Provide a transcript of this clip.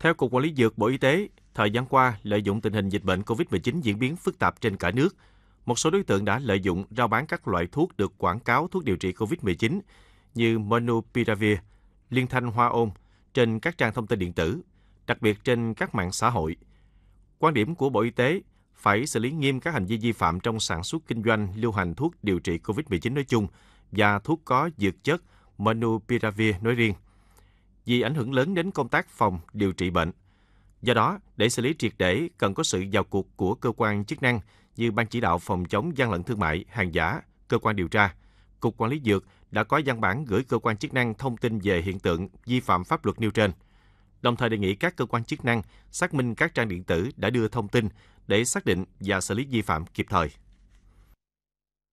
Theo Cục Quản lý Dược Bộ Y tế, thời gian qua, lợi dụng tình hình dịch bệnh COVID-19 diễn biến phức tạp trên cả nước, một số đối tượng đã lợi dụng rao bán các loại thuốc được quảng cáo thuốc điều trị COVID-19 như Monupiravir, Liên Thanh Hoa ôm trên các trang thông tin điện tử, đặc biệt trên các mạng xã hội. Quan điểm của Bộ Y tế phải xử lý nghiêm các hành vi vi phạm trong sản xuất kinh doanh lưu hành thuốc điều trị COVID-19 nói chung và thuốc có dược chất Monupiravir nói riêng – vì ảnh hưởng lớn đến công tác phòng điều trị bệnh. Do đó, để xử lý triệt để cần có sự vào cuộc của cơ quan chức năng như Ban chỉ đạo phòng chống gian lận thương mại, hàng giả, cơ quan điều tra, Cục Quản lý Dược đã có văn bản gửi cơ quan chức năng thông tin về hiện tượng vi phạm pháp luật nêu trên. Đồng thời đề nghị các cơ quan chức năng xác minh các trang điện tử đã đưa thông tin để xác định và xử lý vi phạm kịp thời.